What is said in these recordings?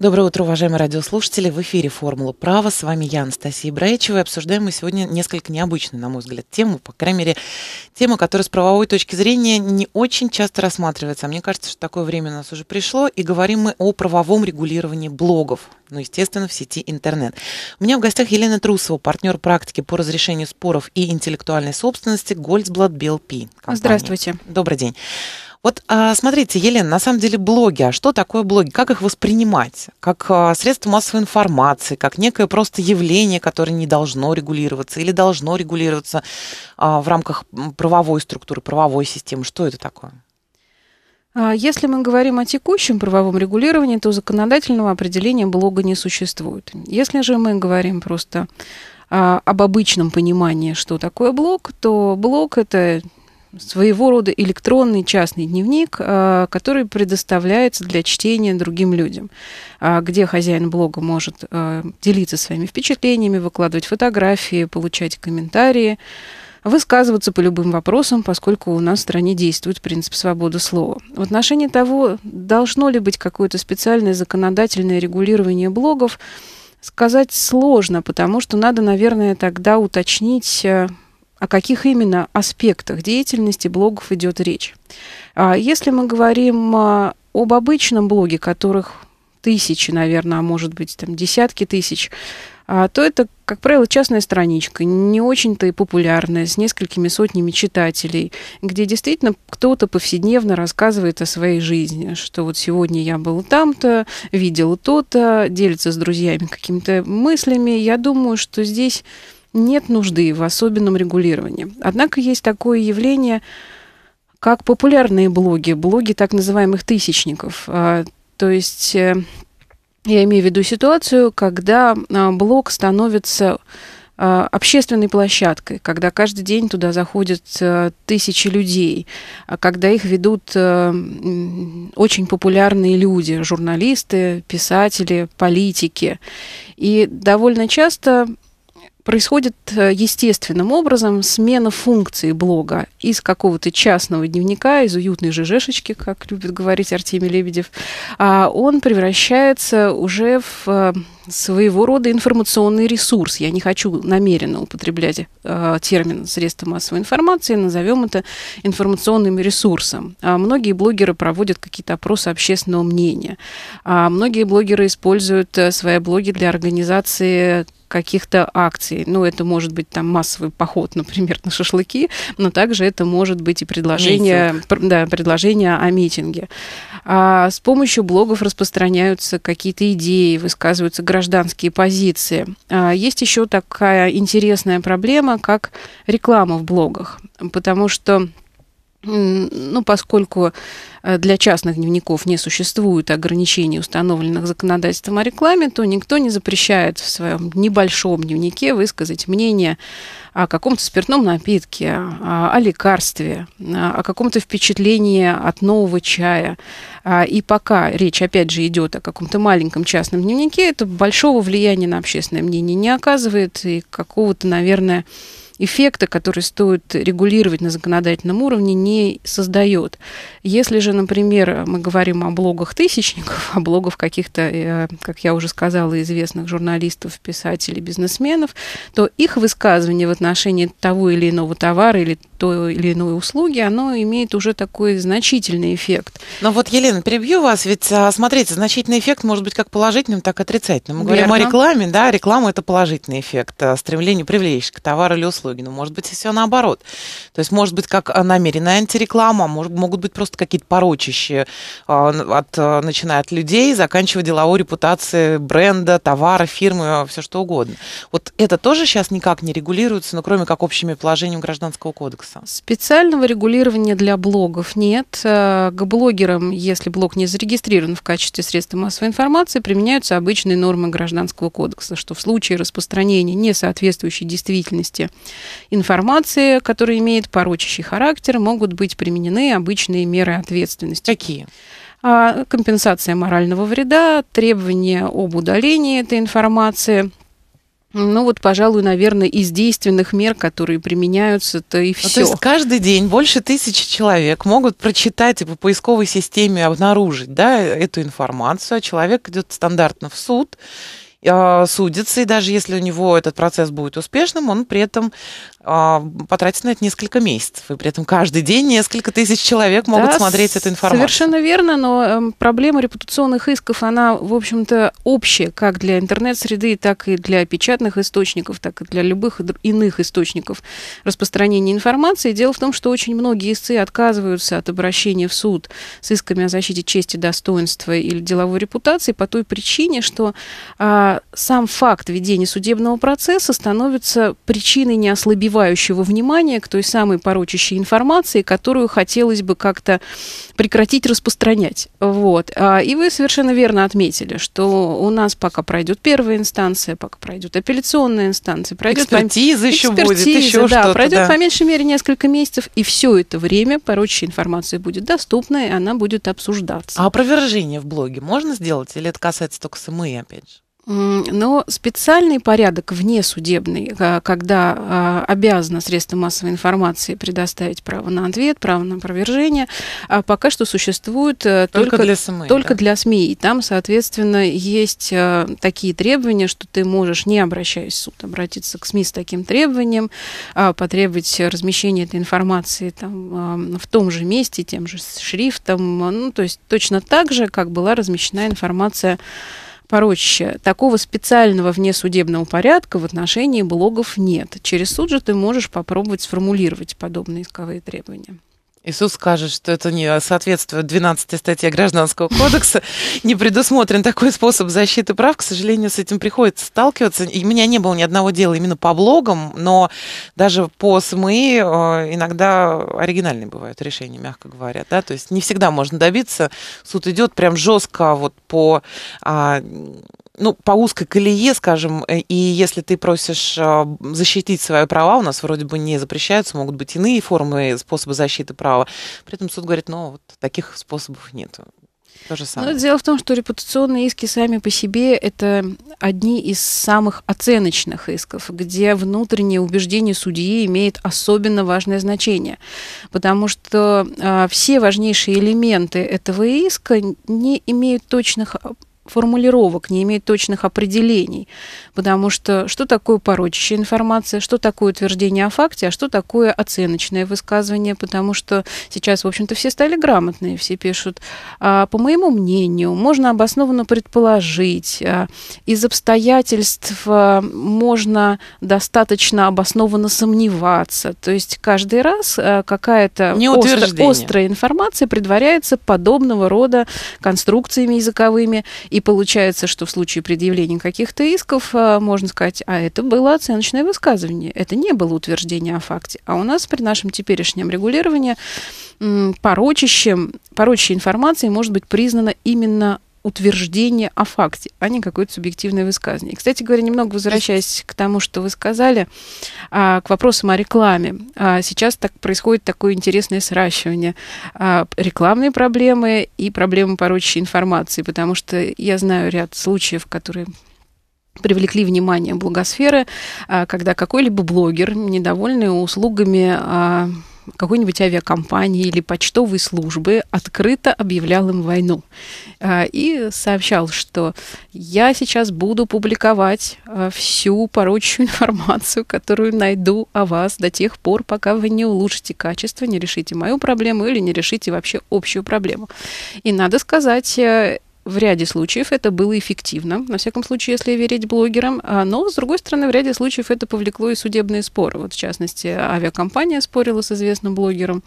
Доброе утро, уважаемые радиослушатели. В эфире «Формула права». С вами я, Анастасия Браичева. И обсуждаем мы сегодня несколько необычную, на мой взгляд, тему. По крайней мере, тему, которая с правовой точки зрения не очень часто рассматривается. А мне кажется, что такое время у нас уже пришло. И говорим мы о правовом регулировании блогов. Ну, естественно, в сети интернет. У меня в гостях Елена Трусова, партнер практики по разрешению споров и интеллектуальной собственности Гольцблад БЛП. Здравствуйте. Добрый день. Вот а, смотрите, Елена, на самом деле блоги, а что такое блоги? Как их воспринимать? Как а, средство массовой информации, как некое просто явление, которое не должно регулироваться или должно регулироваться а, в рамках правовой структуры, правовой системы? Что это такое? Если мы говорим о текущем правовом регулировании, то законодательного определения блога не существует. Если же мы говорим просто об обычном понимании, что такое блог, то блог это своего рода электронный частный дневник, а, который предоставляется для чтения другим людям, а, где хозяин блога может а, делиться своими впечатлениями, выкладывать фотографии, получать комментарии, высказываться по любым вопросам, поскольку у нас в стране действует принцип свободы слова. В отношении того, должно ли быть какое-то специальное законодательное регулирование блогов, сказать сложно, потому что надо, наверное, тогда уточнить о каких именно аспектах деятельности блогов идет речь. А если мы говорим а, об обычном блоге, которых тысячи, наверное, а может быть там десятки тысяч, а, то это, как правило, частная страничка, не очень-то и популярная, с несколькими сотнями читателей, где действительно кто-то повседневно рассказывает о своей жизни, что вот сегодня я был там-то, видел то-то, делится с друзьями какими-то мыслями. Я думаю, что здесь нет нужды в особенном регулировании. Однако есть такое явление, как популярные блоги, блоги так называемых тысячников. А, то есть э, я имею в виду ситуацию, когда а, блог становится а, общественной площадкой, когда каждый день туда заходят э, тысячи людей, когда их ведут э, очень популярные люди, журналисты, писатели, политики. И довольно часто происходит э, естественным образом смена функции блога из какого-то частного дневника, из уютной ЖЖшечки, как любит говорить Артемий Лебедев, а он превращается уже в э, своего рода информационный ресурс. Я не хочу намеренно употреблять э, термин средства массовой информации, назовем это информационным ресурсом. А многие блогеры проводят какие-то опросы общественного мнения. А многие блогеры используют э, свои блоги для организации каких-то акций. Ну, это может быть там массовый поход, например, на шашлыки, но также это может быть и предложение, да, предложение о митинге. А с помощью блогов распространяются какие-то идеи, высказываются гражданские позиции. А есть еще такая интересная проблема, как реклама в блогах, потому что ну, поскольку э, для частных дневников не существует ограничений, установленных законодательством о рекламе, то никто не запрещает в своем небольшом дневнике высказать мнение о каком-то спиртном напитке, о лекарстве, о каком-то впечатлении от нового чая. А, и пока речь, опять же, идет о каком-то маленьком частном дневнике, это большого влияния на общественное мнение не оказывает и какого-то, наверное, эффекта, который стоит регулировать на законодательном уровне, не создает. Если же, например, мы говорим о блогах тысячников, о блогах каких-то, э, как я уже сказала, известных журналистов, писателей, бизнесменов, то их высказывания в отношении того или иного товара или той или иной услуги, оно имеет уже такой значительный эффект. Но вот, Елена, перебью вас, ведь, а, смотрите, значительный эффект может быть как положительным, так и отрицательным. Мы Верно. говорим о рекламе, да, реклама – это положительный эффект, а, стремление привлечь к товару или услуге, но может быть и все наоборот. То есть может быть как а, намеренная антиреклама, может, могут быть просто какие-то порочащие, от, начиная от людей, заканчивая деловой репутацией бренда, товара, фирмы, все что угодно. Вот это тоже сейчас никак не регулируется, но ну, кроме как общими положениями Гражданского кодекса. Яндекса? Специального регулирования для блогов нет. Э, к блогерам, если блог не зарегистрирован в качестве средства массовой информации, применяются обычные нормы Гражданского кодекса, что в случае распространения несоответствующей действительности информации, которая имеет порочащий характер, могут быть применены обычные меры ответственности. Какие? А, компенсация морального вреда, требования об удалении этой информации – ну вот, пожалуй, наверное, из действенных мер, которые применяются, то и все. Ну, то есть каждый день больше тысячи человек могут прочитать и по поисковой системе обнаружить да, эту информацию, а человек идет стандартно в суд а, судится, и даже если у него этот процесс будет успешным, он при этом а, потратить на это несколько месяцев. И при этом каждый день несколько тысяч человек могут да, смотреть эту информацию. Совершенно верно, но эм, проблема репутационных исков, она, в общем-то, общая как для интернет-среды, так и для печатных источников, так и для любых иных источников распространения информации. Дело в том, что очень многие истцы отказываются от обращения в суд с исками о защите чести, достоинства или деловой репутации по той причине, что а, сам факт ведения судебного процесса становится причиной неослабевания вызывающего внимания, к той самой порочащей информации, которую хотелось бы как-то прекратить распространять. Вот. А, и вы совершенно верно отметили, что у нас пока пройдет первая инстанция, пока пройдет апелляционная инстанция, пройдет экспертиза пом... еще экспертиза, будет, еще да, что-то, пройдет да. по меньшей мере несколько месяцев, и все это время порочащая информация будет доступна, и она будет обсуждаться. А опровержение в блоге можно сделать, или это касается только СМИ, опять же? Но специальный порядок внесудебный, э, когда а, обязано средства массовой информации предоставить право на ответ, право на опровержение, а пока что существует э, только, только, для, СМИ, только да? для СМИ. И там, соответственно, есть э, такие требования, что ты можешь, не обращаясь в суд, обратиться к СМИ с таким требованием, а потребовать размещения этой информации там, в том же месте, тем же шрифтом, ну, то есть точно так же, как была размещена информация порочище, такого специального внесудебного порядка в отношении блогов нет. Через суд же ты можешь попробовать сформулировать подобные исковые требования. Иисус скажет, что это не соответствует 12 статье Гражданского кодекса, не предусмотрен такой способ защиты прав. К сожалению, с этим приходится сталкиваться. И у меня не было ни одного дела именно по блогам, но даже по СМИ э, иногда оригинальные бывают решения, мягко говоря. Да? То есть не всегда можно добиться. Суд идет прям жестко вот по а, ну, по узкой колее, скажем, э, и если ты просишь э, защитить свои права, у нас вроде бы не запрещаются, могут быть иные формы, способы защиты права. При этом суд говорит, ну, вот таких способов нет. То же самое. Но дело в том, что репутационные иски сами по себе это одни из самых оценочных исков, где внутреннее убеждение судьи имеет особенно важное значение, потому что а, все важнейшие элементы этого иска не имеют точных а, формулировок, не имеет точных определений. Потому что что такое порочащая информация, что такое утверждение о факте, а что такое оценочное высказывание, потому что сейчас, в общем-то, все стали грамотные, все пишут. А, по моему мнению, можно обоснованно предположить, а, из обстоятельств а, можно достаточно обоснованно сомневаться. То есть каждый раз а, какая-то остр, острая информация предваряется подобного рода конструкциями языковыми, и и получается, что в случае предъявления каких-то исков э, можно сказать, а это было оценочное высказывание, это не было утверждение о факте. А у нас при нашем теперешнем регулировании порочащим, порочащей информацией может быть признано именно утверждение о факте, а не какое-то субъективное высказывание. Кстати говоря, немного возвращаясь к тому, что вы сказали, а, к вопросам о рекламе. А, сейчас так происходит такое интересное сращивание а, рекламные проблемы и проблемы порочащей информации, потому что я знаю ряд случаев, которые привлекли внимание блогосферы, когда какой-либо блогер, недовольный услугами какой-нибудь авиакомпании или почтовой службы открыто объявлял им войну а, и сообщал, что я сейчас буду публиковать а, всю порочную информацию, которую найду о вас до тех пор, пока вы не улучшите качество, не решите мою проблему или не решите вообще общую проблему. И надо сказать, э, в ряде случаев это было эффективно, на всяком случае, если верить блогерам, а, но, с другой стороны, в ряде случаев это повлекло и судебные споры. Вот, в частности, авиакомпания спорила с известным блогером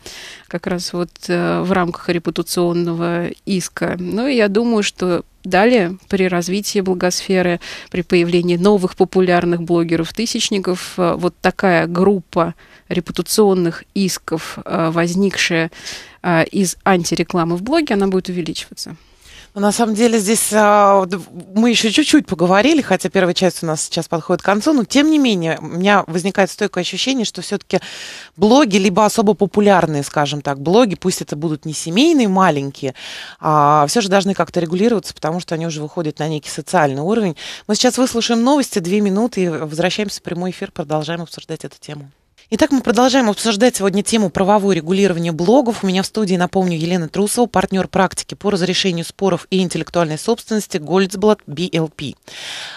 как раз вот э, в рамках репутационного иска. Ну и я думаю, что Далее, при развитии благосферы, при появлении новых популярных блогеров-тысячников, э, вот такая группа репутационных исков, э, возникшая из антирекламы в блоге, она будет увеличиваться. Ну, на самом деле здесь а, мы еще чуть-чуть поговорили, хотя первая часть у нас сейчас подходит к концу, но тем не менее у меня возникает стойкое ощущение, что все-таки блоги, либо особо популярные, скажем так, блоги, пусть это будут не семейные, маленькие, а все же должны как-то регулироваться, потому что они уже выходят на некий социальный уровень. Мы сейчас выслушаем новости, две минуты, и возвращаемся в прямой эфир, продолжаем обсуждать эту тему. Итак, мы продолжаем обсуждать сегодня тему правового регулирования блогов. У меня в студии, напомню, Елена Трусова, партнер практики по разрешению споров и интеллектуальной собственности Goldsblad BLP.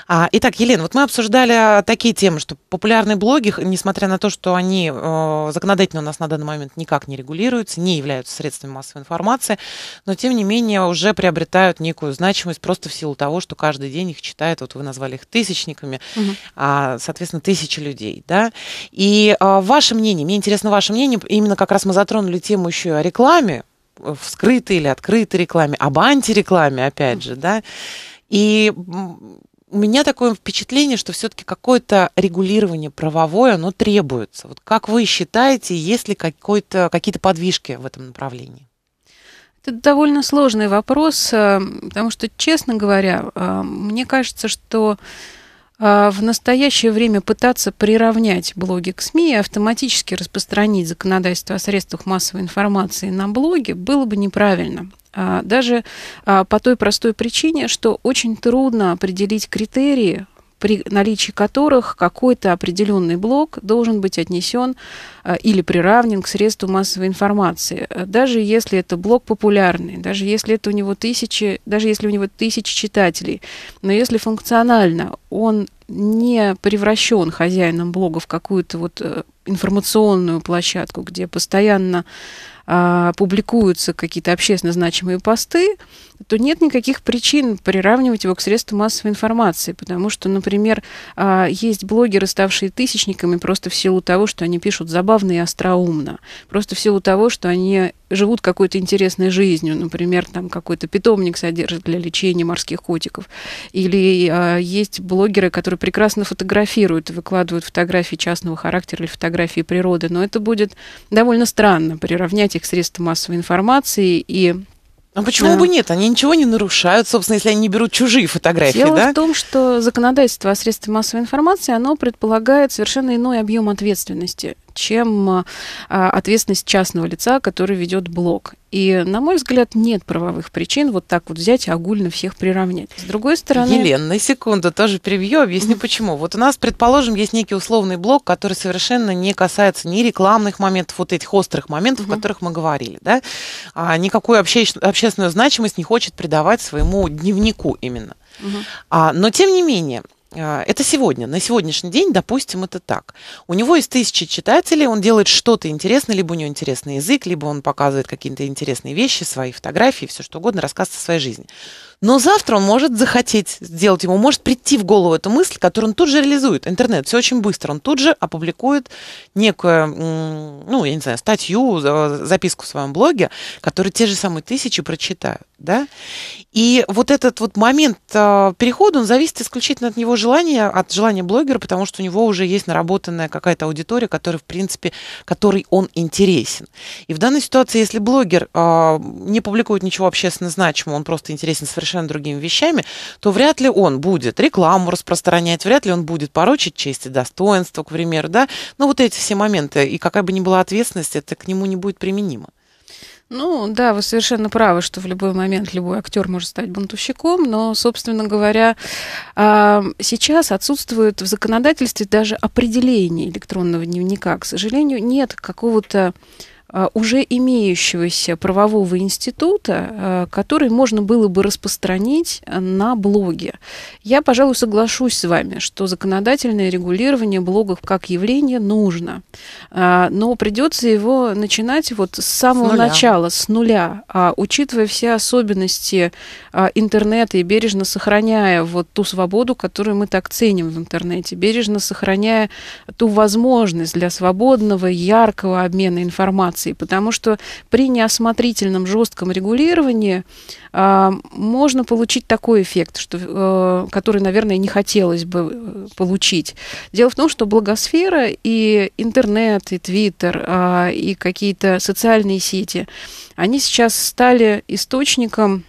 А, итак, Елена, вот мы обсуждали а, такие темы, что популярные блоги, несмотря на то, что они э, законодательно у нас на данный момент никак не регулируются, не являются средствами массовой информации, но тем не менее уже приобретают некую значимость просто в силу того, что каждый день их читает, вот вы назвали их тысячниками, угу. а, соответственно, тысячи людей, да, и а, ваше мнение, мне интересно ваше мнение, именно как раз мы затронули тему еще о рекламе, э, в скрытой или открытой рекламе, об антирекламе, опять же, да. И у меня такое впечатление, что все-таки какое-то регулирование правовое, оно требуется. Вот как вы считаете, есть ли какие-то подвижки в этом направлении? Это довольно сложный вопрос, э, потому что, честно говоря, э, мне кажется, что а, в настоящее время пытаться приравнять блоги к СМИ и автоматически распространить законодательство о средствах массовой информации на блоге было бы неправильно. А, даже а, по той простой причине, что очень трудно определить критерии при наличии которых какой-то определенный блок должен быть отнесен э, или приравнен к средству массовой информации. Э, даже если это блок популярный, даже если это у него тысячи, даже если у него тысячи читателей, но если функционально он не превращен хозяином блога в какую-то вот э, информационную площадку, где постоянно а, публикуются какие-то общественно значимые посты, то нет никаких причин приравнивать его к средству массовой информации, потому что, например, а, есть блогеры, ставшие тысячниками просто в силу того, что они пишут забавно и остроумно, просто в силу того, что они живут какой-то интересной жизнью, например, там какой-то питомник содержит для лечения морских котиков, или а, есть блогеры, которые прекрасно фотографируют, выкладывают фотографии частного характера или фотографии природы, но это будет довольно странно приравнять их к средству массовой информации и а почему да. бы нет? Они ничего не нарушают, собственно, если они не берут чужие фотографии, Дело да? в том, что законодательство о средствах массовой информации, оно предполагает совершенно иной объем ответственности чем а, а, ответственность частного лица, который ведет блог. И, на мой взгляд, нет правовых причин вот так вот взять и огульно всех приравнять. С другой стороны... Елена, на секунду, тоже превью, объясню почему. Вот у нас, предположим, есть некий условный блок, который совершенно не касается ни рекламных моментов, вот этих острых моментов, о которых мы говорили, да? А никакую обще... общественную значимость не хочет придавать своему дневнику именно. uh А, но тем не менее, а, это сегодня, на сегодняшний день, допустим, это так. У него есть тысячи читателей, он делает что-то интересное, либо у него интересный язык, либо он показывает какие-то интересные вещи, свои фотографии, все что угодно, рассказ о своей жизни. Но завтра он может захотеть сделать, ему может прийти в голову эта мысль, которую он тут же реализует. Интернет, все очень быстро. Он тут же опубликует некую, ну, я не знаю, статью, записку в своем блоге, которую те же самые тысячи прочитают, да? И вот этот вот момент а, перехода, он зависит исключительно от него желания, от желания блогера, потому что у него уже есть наработанная какая-то аудитория, которая, в принципе, которой он интересен. И в данной ситуации, если блогер а, не публикует ничего общественно значимого, он просто интересен совершенно совершенно другими вещами, то вряд ли он будет рекламу распространять, вряд ли он будет порочить честь и достоинство, к примеру, да. Но вот эти все моменты, и какая бы ни была ответственность, это к нему не будет применимо. Ну, да, вы совершенно правы, что в любой момент любой актер может стать бунтовщиком, но, собственно говоря, а, сейчас отсутствует в законодательстве даже определение электронного дневника. К сожалению, нет какого-то а, уже имеющегося правового института, а, который можно было бы распространить на блоге. Я, пожалуй, соглашусь с вами, что законодательное регулирование блогов как явление нужно, а, но придется его начинать вот с самого с начала, с нуля, учитывая все особенности интернета и бережно сохраняя вот ту свободу, которую мы так ценим в интернете, бережно сохраняя ту возможность для свободного, яркого обмена информацией ситуации, потому что при неосмотрительном жестком регулировании э, можно получить такой эффект, что, э, который, наверное, не хотелось бы э, получить. Дело в том, что благосфера и интернет, и твиттер, э, и какие-то социальные сети, они сейчас стали источником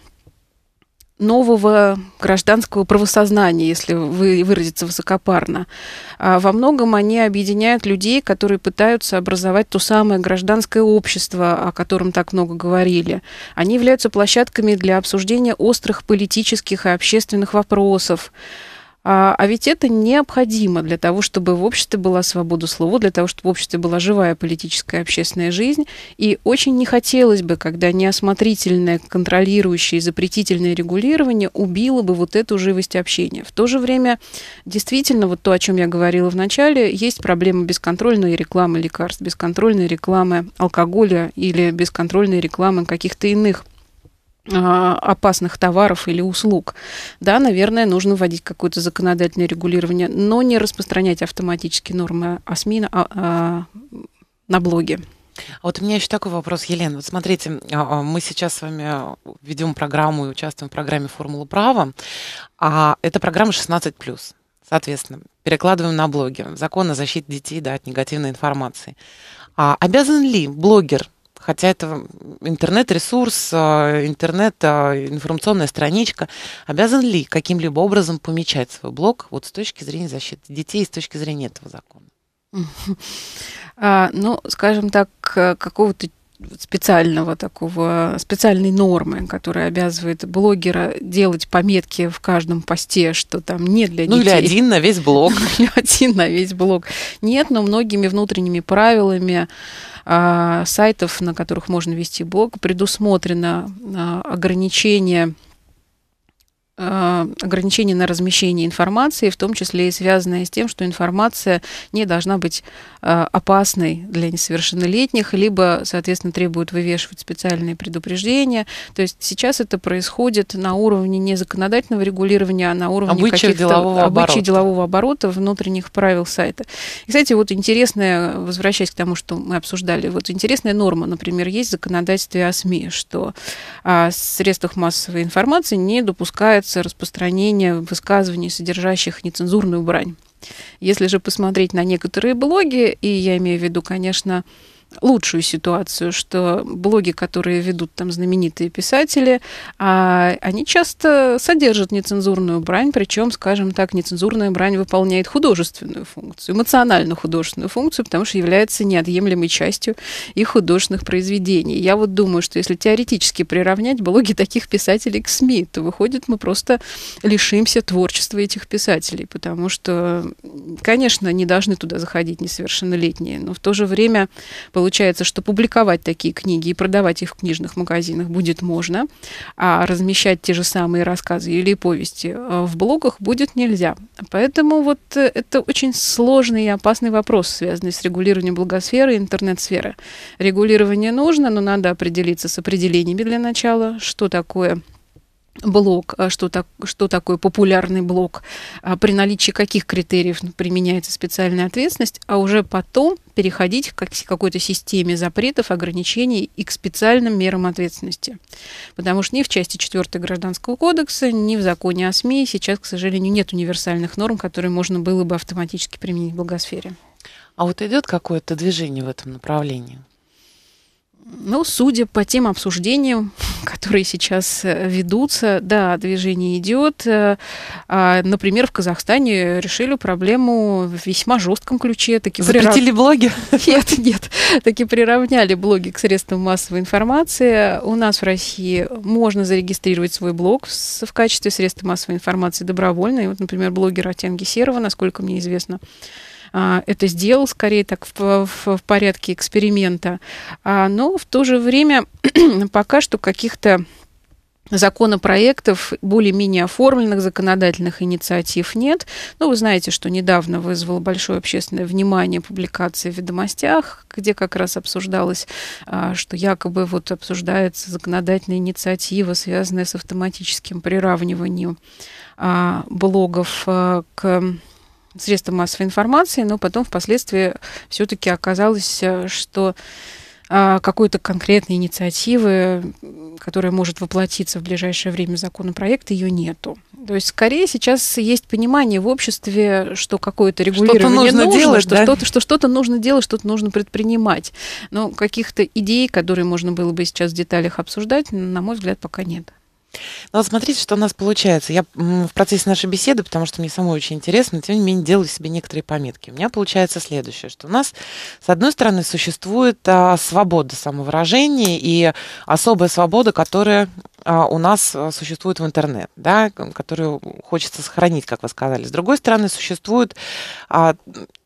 нового гражданского правосознания, если вы выразиться высокопарно. А во многом они объединяют людей, которые пытаются образовать то самое гражданское общество, о котором так много говорили. Они являются площадками для обсуждения острых политических и общественных вопросов, а, а, ведь это необходимо для того, чтобы в обществе была свобода слова, для того, чтобы в обществе была живая политическая и общественная жизнь. И очень не хотелось бы, когда неосмотрительное, контролирующее и запретительное регулирование убило бы вот эту живость общения. В то же время, действительно, вот то, о чем я говорила в начале, есть проблема бесконтрольной рекламы лекарств, бесконтрольной рекламы алкоголя или бесконтрольной рекламы каких-то иных а, опасных товаров или услуг. Да, наверное, нужно вводить какое-то законодательное регулирование, но не распространять автоматически нормы о СМИ на, а, а на блоге. А вот у меня еще такой вопрос, Елена. Вот смотрите, а, мы сейчас с вами ведем программу и участвуем в программе «Формула права». А это программа 16+. Соответственно, перекладываем на блоги. Закон о защите детей да, от негативной информации. А обязан ли блогер хотя это интернет-ресурс, э, интернет, э, информационная страничка, обязан ли каким-либо образом помечать свой блог вот с точки зрения защиты детей и с точки зрения этого закона? А, ну, скажем так, э, какого-то специального такого, специальной нормы, которая обязывает блогера делать пометки в каждом посте, что там не для ну, детей. Ну или один на весь блог. Или один на весь блог. Нет, но многими внутренними правилами а, сайтов, на которых можно вести блог, предусмотрено а, ограничение а, ограничения на размещение информации, в том числе и связанное с тем, что информация не должна быть а, опасной для несовершеннолетних, либо, соответственно, требует вывешивать специальные предупреждения. То есть сейчас это происходит на уровне не законодательного регулирования, а на уровне обычаев каких-то делового оборота. делового оборота, внутренних правил сайта. И, кстати, вот интересная, возвращаясь к тому, что мы обсуждали, вот интересная норма, например, есть в законодательстве о СМИ, что о а, средствах массовой информации не допускает карается распространение высказываний, содержащих нецензурную брань. Если же посмотреть на некоторые блоги, и я имею в виду, конечно, лучшую ситуацию, что блоги, которые ведут там знаменитые писатели, а, они часто содержат нецензурную брань, причем, скажем так, нецензурная брань выполняет художественную функцию, эмоционально-художественную функцию, потому что является неотъемлемой частью их художественных произведений. Я вот думаю, что если теоретически приравнять блоги таких писателей к СМИ, то выходит, мы просто лишимся творчества этих писателей, потому что, конечно, не должны туда заходить несовершеннолетние, но в то же время, получается, получается, что публиковать такие книги и продавать их в книжных магазинах будет можно, а размещать те же самые рассказы или повести э, в блогах будет нельзя. Поэтому вот э, это очень сложный и опасный вопрос, связанный с регулированием благосферы и интернет-сферы. Регулирование нужно, но надо определиться с определениями для начала, что такое – блок, а, что, так, что такое популярный блок, а, при наличии каких критериев применяется специальная ответственность, а уже потом переходить к какой-то системе запретов, ограничений и к специальным мерам ответственности. Потому что ни в части 4 Гражданского кодекса, ни в законе о СМИ сейчас, к сожалению, нет универсальных норм, которые можно было бы автоматически применить в благосфере. А вот идет какое-то движение в этом направлении? Ну, судя по тем обсуждениям, которые сейчас э, ведутся, да, движение идет. Э, а, например, в Казахстане решили проблему в весьма жестком ключе. Таки Запретили прирав... блоги? Нет, нет. Таки приравняли блоги к средствам массовой информации. У нас в России можно зарегистрировать свой блог в качестве средства массовой информации добровольно. И вот, например, блогер Атенги Серова, насколько мне известно, а, это сделал, скорее так в, в, в порядке эксперимента. А, но в то же время пока что каких-то законопроектов, более-менее оформленных законодательных инициатив нет. Но ну, вы знаете, что недавно вызвало большое общественное внимание публикация в «Ведомостях», где как раз обсуждалось, а, что якобы вот обсуждается законодательная инициатива, связанная с автоматическим приравниванием блогов к средства массовой информации, но потом впоследствии все-таки оказалось, э, что а, какой-то конкретной инициативы, которая может воплотиться в ближайшее время законопроект, ее нету. То есть, скорее сейчас есть понимание в обществе, что какое-то регулирование что нужно, нужно делать, что, да? что-то, что что-то нужно делать, что-то нужно предпринимать. Но каких-то идей, которые можно было бы сейчас в деталях обсуждать, на мой взгляд, пока нет. Ну вот смотрите, что у нас получается. Я в процессе нашей беседы, потому что мне самой очень интересно, тем не менее делаю себе некоторые пометки. У меня получается следующее, что у нас, с одной стороны, существует а, свобода самовыражения и особая свобода, которая а, у нас а, существует в интернет, да, которую хочется сохранить, как вы сказали. С другой стороны, существует а,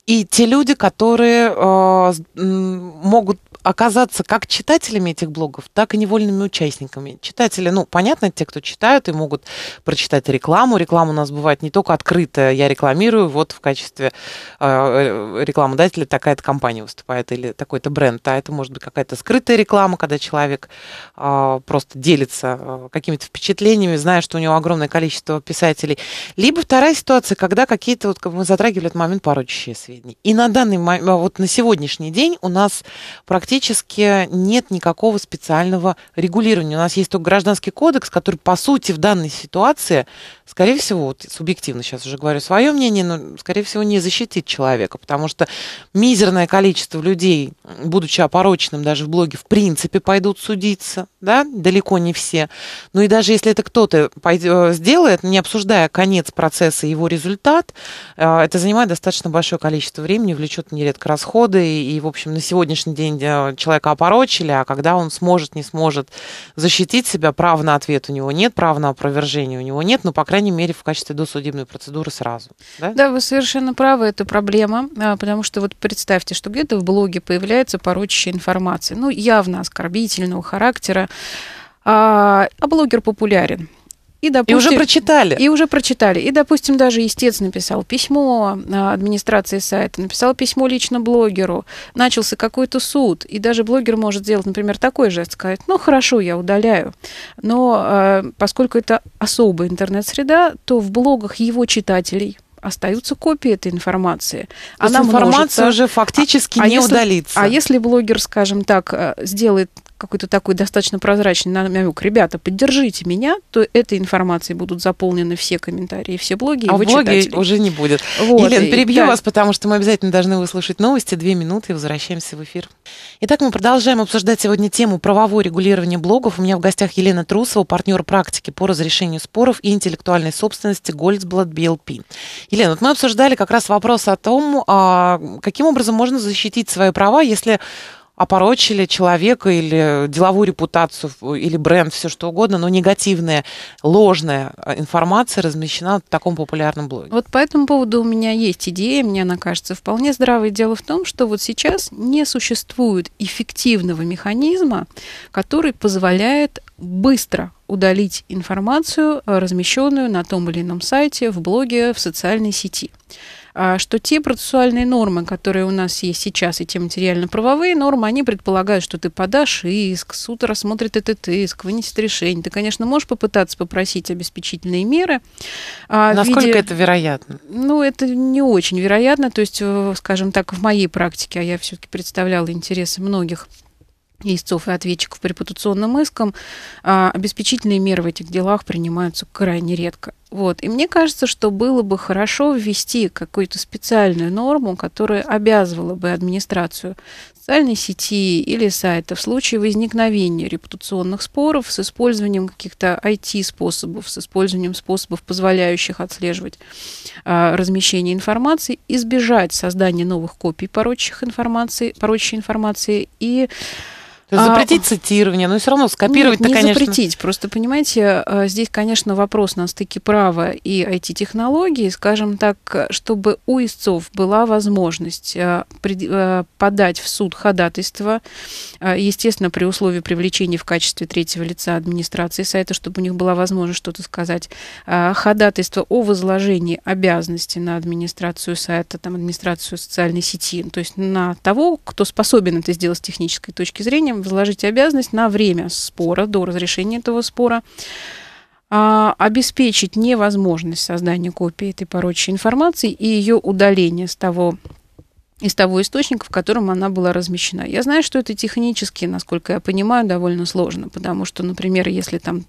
и те люди, которые э, могут оказаться как читателями этих блогов, так и невольными участниками. Читатели, ну, понятно, те, кто читают и могут прочитать рекламу. Реклама у нас бывает не только открытая, я рекламирую, вот в качестве э, э рекламодателя такая-то компания выступает или такой-то бренд, а это может быть какая-то скрытая реклама, когда человек э, просто делится э, какими-то впечатлениями, зная, что у него огромное количество писателей. Либо вторая ситуация, когда какие-то, вот как мы затрагивали этот момент, порочащие связи жизни. И на данный а вот на сегодняшний день у нас практически нет никакого специального регулирования. У нас есть только гражданский кодекс, который, по сути, в данной ситуации скорее всего, вот субъективно сейчас уже говорю свое мнение, но, скорее всего, не защитит человека, потому что мизерное количество людей, будучи опороченным даже в блоге, в принципе пойдут судиться, да, далеко не все. Ну и даже если это кто-то э, сделает, не обсуждая конец процесса и его результат, э, это занимает достаточно большое количество времени, влечет нередко расходы, и, и в общем, на сегодняшний день э, человека опорочили, а когда он сможет, не сможет защитить себя, прав на ответ у него нет, прав на опровержение у него нет, но, ну, по крайней крайней мере, в качестве досудебной процедуры сразу. Да, да вы совершенно правы, это проблема, а, потому что вот представьте, что где-то в блоге появляется порочащая информация, ну, явно оскорбительного характера, а, а блогер популярен. И, допустим, и уже прочитали. И уже прочитали. И, допустим, даже истец написал письмо а, администрации сайта, написал письмо лично блогеру, начался какой-то суд. И даже блогер может сделать, например, такой жест, сказать, ну хорошо, я удаляю. Но а, поскольку это особая интернет-среда, то в блогах его читателей остаются копии этой информации. То Она информация множится. уже фактически а, а не а удалится. а если блогер, скажем так, э, сделает какой-то такой достаточно прозрачный намек, ребята, поддержите меня, то этой информацией будут заполнены все комментарии, все блоги. А блоги уже не будет. Вот, Елена, перебью да. вас, потому что мы обязательно должны выслушать новости. Две минуты и возвращаемся в эфир. Итак, мы продолжаем обсуждать сегодня тему правового регулирования блогов. У меня в гостях Елена Трусова, партнер практики по разрешению споров и интеллектуальной собственности Goldsblad BLP. Елена, вот мы обсуждали как раз вопрос о том, а, каким образом можно защитить свои права, если опорочили человека или деловую репутацию, или бренд, все что угодно, но негативная, ложная э, информация размещена в таком популярном блоге. Вот по этому поводу у меня есть идея, мне она кажется вполне здравой. Дело в том, что вот сейчас не существует эффективного механизма, который позволяет быстро удалить информацию, э, размещенную на том или ином сайте, в блоге, в социальной сети. А что те процессуальные нормы, которые у нас есть сейчас, и те материально-правовые нормы, они предполагают, что ты подашь иск, суд рассмотрит этот иск, вынесет решение. Ты, конечно, можешь попытаться попросить обеспечительные меры. А, Насколько виде... это вероятно? Ну, это не очень вероятно. То есть, скажем так, в моей практике, а я все-таки представляла интересы многих истцов и ответчиков по репутационным искам, а, обеспечительные меры в этих делах принимаются крайне редко. Вот. И мне кажется, что было бы хорошо ввести какую-то специальную норму, которая обязывала бы администрацию социальной сети или сайта в случае возникновения репутационных споров с использованием каких-то IT-способов, с использованием способов, позволяющих отслеживать а, размещение информации, избежать создания новых копий порочащих информации, порочащей информации и то есть а, запретить а, цитирование, но все равно скопировать-то, не конечно... запретить, просто, понимаете, э, здесь, конечно, вопрос на стыке права и IT-технологий, скажем так, чтобы у истцов была возможность э, э, подать в суд ходатайство, естественно, при условии привлечения в качестве третьего лица администрации сайта, чтобы у них была возможность что-то сказать, ходатайство о возложении обязанности на администрацию сайта, там, администрацию социальной сети, то есть на того, кто способен это сделать с технической точки зрения, возложить обязанность на время спора, до разрешения этого спора, а, обеспечить невозможность создания копии этой порочной информации и ее удаление с того из того источника, в котором она была размещена. Я знаю, что это технически, насколько я понимаю, довольно сложно, потому что, например, если там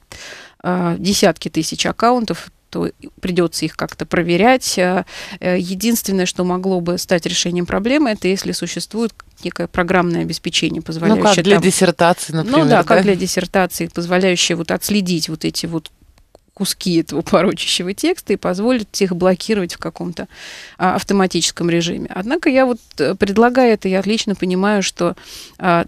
э, десятки тысяч аккаунтов, то придется их как-то проверять. Э, э, единственное, что могло бы стать решением проблемы, это если существует некое программное обеспечение, ну позволяющее... Ну, как для там, диссертации, ну например. Ну да, да, как для диссертации, позволяющее вот отследить вот эти вот куски этого порочащего текста и позволит их блокировать в каком-то а, автоматическом режиме. Однако я вот э, предлагаю это, я отлично понимаю, что а,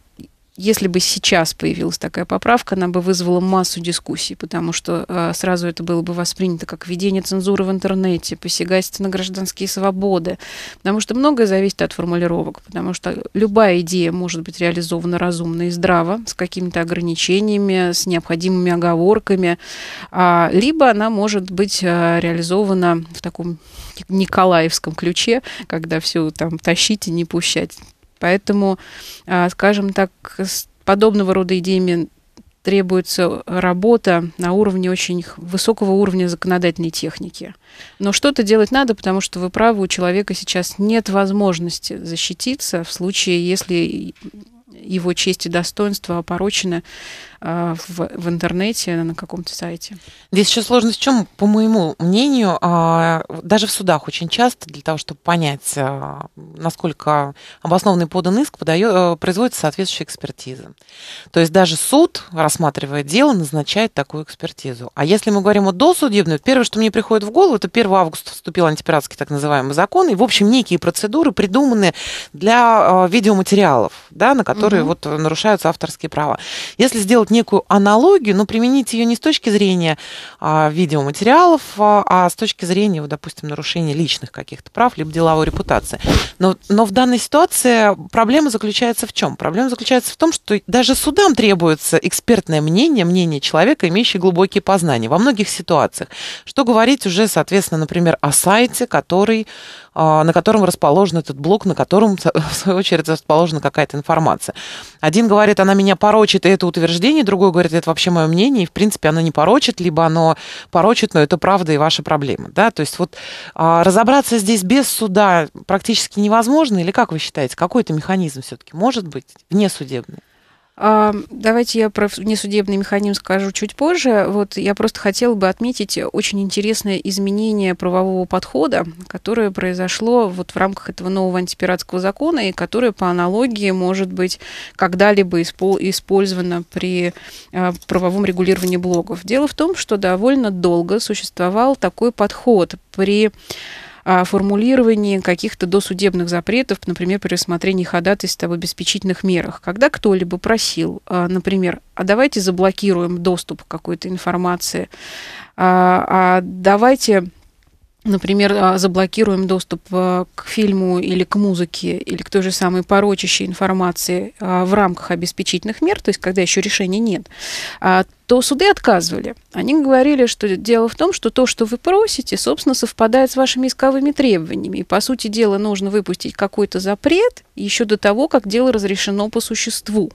если бы сейчас появилась такая поправка, она бы вызвала массу дискуссий, потому что э, сразу это было бы воспринято как введение цензуры в интернете, посягательство на гражданские свободы, потому что многое зависит от формулировок, потому что любая идея может быть реализована разумно и здраво, с какими-то ограничениями, с необходимыми оговорками, э, либо она может быть э, реализована в таком николаевском ключе, когда все там тащить и не пущать. Поэтому, а, скажем так, с подобного рода идеями требуется работа на уровне очень высокого уровня законодательной техники. Но что-то делать надо, потому что вы правы, у человека сейчас нет возможности защититься в случае, если его честь и достоинство опорочены Э, в, в интернете, на каком-то сайте. Здесь еще сложность в чем, по моему мнению, а, даже в судах очень часто для того, чтобы понять, а, насколько обоснованный подан иск, подает, э, производится соответствующая экспертиза. То есть даже суд, рассматривая дело, назначает такую экспертизу. А если мы говорим о досудебной, первое, что мне приходит в голову, это 1 августа вступил антипиратский так называемый закон, и, в общем, некие процедуры придуманы для а, видеоматериалов, да, на которые угу. вот нарушаются авторские права. Если сделать некую аналогию, но применить ее не с точки зрения а, видеоматериалов, а, а с точки зрения, вот, допустим, нарушения личных каких-то прав либо деловой репутации. Но, но в данной ситуации проблема заключается в чем? Проблема заключается в том, что даже судам требуется экспертное мнение, мнение человека, имеющего глубокие познания во многих ситуациях. Что говорить уже, соответственно, например, о сайте, который а, на котором расположен этот блок, на котором, в свою очередь, расположена какая-то информация. Один говорит, она меня порочит, и это утверждение, другой говорит, это вообще мое мнение, и, в принципе, она не порочит, либо оно порочит, но это правда и ваша проблема. Да? То есть вот а, разобраться здесь без суда практически невозможно, или как вы считаете, какой-то механизм все-таки может быть внесудебный? А, давайте я про несудебный механизм скажу чуть позже. Вот я просто хотела бы отметить очень интересное изменение правового подхода, которое произошло вот в рамках этого нового антипиратского закона и которое по аналогии может быть когда-либо использовано при а, правовом регулировании блогов. Дело в том, что довольно долго существовал такой подход при формулировании каких-то досудебных запретов, например, при рассмотрении ходатайства об обеспечительных мерах. Когда кто-либо просил, э, например, а давайте заблокируем доступ к какой-то информации, а, а давайте например, а, заблокируем доступ а, к фильму или к музыке, или к той же самой порочащей информации а, в рамках обеспечительных мер, то есть когда еще решения нет, то суды отказывали. Они говорили, что дело в том, что то, что вы просите, собственно, совпадает с вашими исковыми требованиями. И, по сути дела, нужно выпустить какой-то запрет еще до того, как дело разрешено по существу.